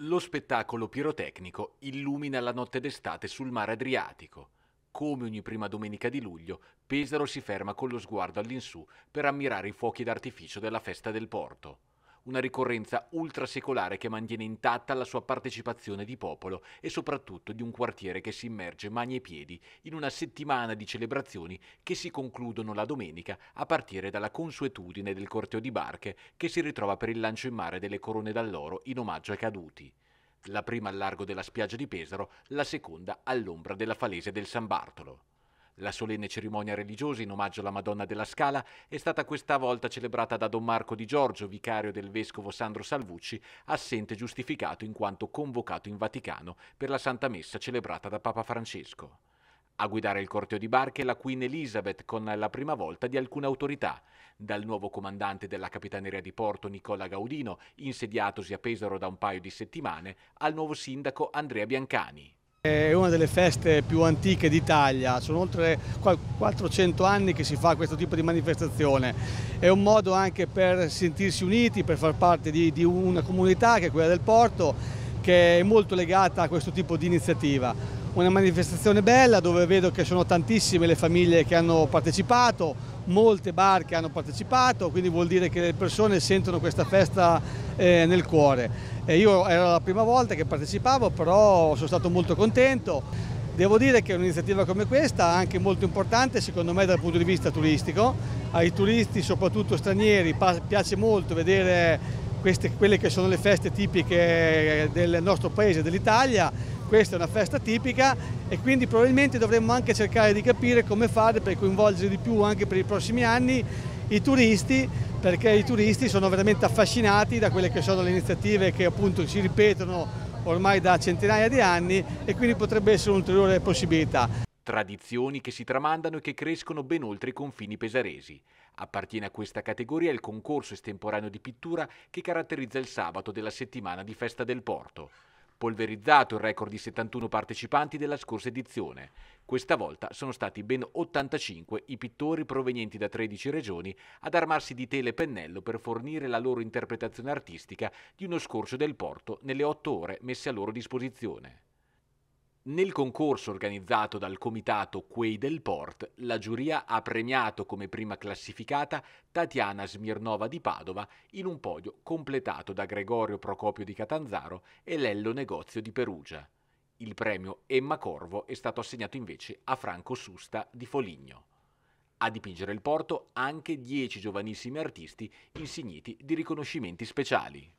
Lo spettacolo pirotecnico illumina la notte d'estate sul mare Adriatico. Come ogni prima domenica di luglio, Pesaro si ferma con lo sguardo all'insù per ammirare i fuochi d'artificio della festa del porto una ricorrenza ultrasecolare che mantiene intatta la sua partecipazione di popolo e soprattutto di un quartiere che si immerge mani e piedi in una settimana di celebrazioni che si concludono la domenica a partire dalla consuetudine del corteo di barche che si ritrova per il lancio in mare delle corone d'alloro in omaggio ai caduti la prima al largo della spiaggia di Pesaro, la seconda all'ombra della falese del San Bartolo. La solenne cerimonia religiosa in omaggio alla Madonna della Scala è stata questa volta celebrata da Don Marco Di Giorgio, vicario del vescovo Sandro Salvucci, assente giustificato in quanto convocato in Vaticano per la Santa Messa celebrata da Papa Francesco. A guidare il corteo di barche la Queen Elizabeth con la prima volta di alcune autorità, dal nuovo comandante della Capitaneria di Porto Nicola Gaudino, insediatosi a Pesaro da un paio di settimane, al nuovo sindaco Andrea Biancani. È una delle feste più antiche d'Italia, sono oltre 400 anni che si fa questo tipo di manifestazione. È un modo anche per sentirsi uniti, per far parte di, di una comunità che è quella del porto, che è molto legata a questo tipo di iniziativa. Una manifestazione bella dove vedo che sono tantissime le famiglie che hanno partecipato, molte barche hanno partecipato, quindi vuol dire che le persone sentono questa festa eh, nel cuore. E io era la prima volta che partecipavo, però sono stato molto contento. Devo dire che un'iniziativa come questa è anche molto importante secondo me dal punto di vista turistico. Ai turisti, soprattutto stranieri, piace molto vedere queste, quelle che sono le feste tipiche del nostro paese, dell'Italia questa è una festa tipica e quindi probabilmente dovremmo anche cercare di capire come fare per coinvolgere di più anche per i prossimi anni i turisti perché i turisti sono veramente affascinati da quelle che sono le iniziative che appunto si ripetono ormai da centinaia di anni e quindi potrebbe essere un'ulteriore possibilità. Tradizioni che si tramandano e che crescono ben oltre i confini pesaresi. Appartiene a questa categoria il concorso estemporaneo di pittura che caratterizza il sabato della settimana di Festa del Porto polverizzato il record di 71 partecipanti della scorsa edizione. Questa volta sono stati ben 85 i pittori provenienti da 13 regioni ad armarsi di tele e pennello per fornire la loro interpretazione artistica di uno scorcio del porto nelle otto ore messe a loro disposizione. Nel concorso organizzato dal comitato Quei del Port, la giuria ha premiato come prima classificata Tatiana Smirnova di Padova in un podio completato da Gregorio Procopio di Catanzaro e Lello Negozio di Perugia. Il premio Emma Corvo è stato assegnato invece a Franco Susta di Foligno. A dipingere il porto anche dieci giovanissimi artisti insigniti di riconoscimenti speciali.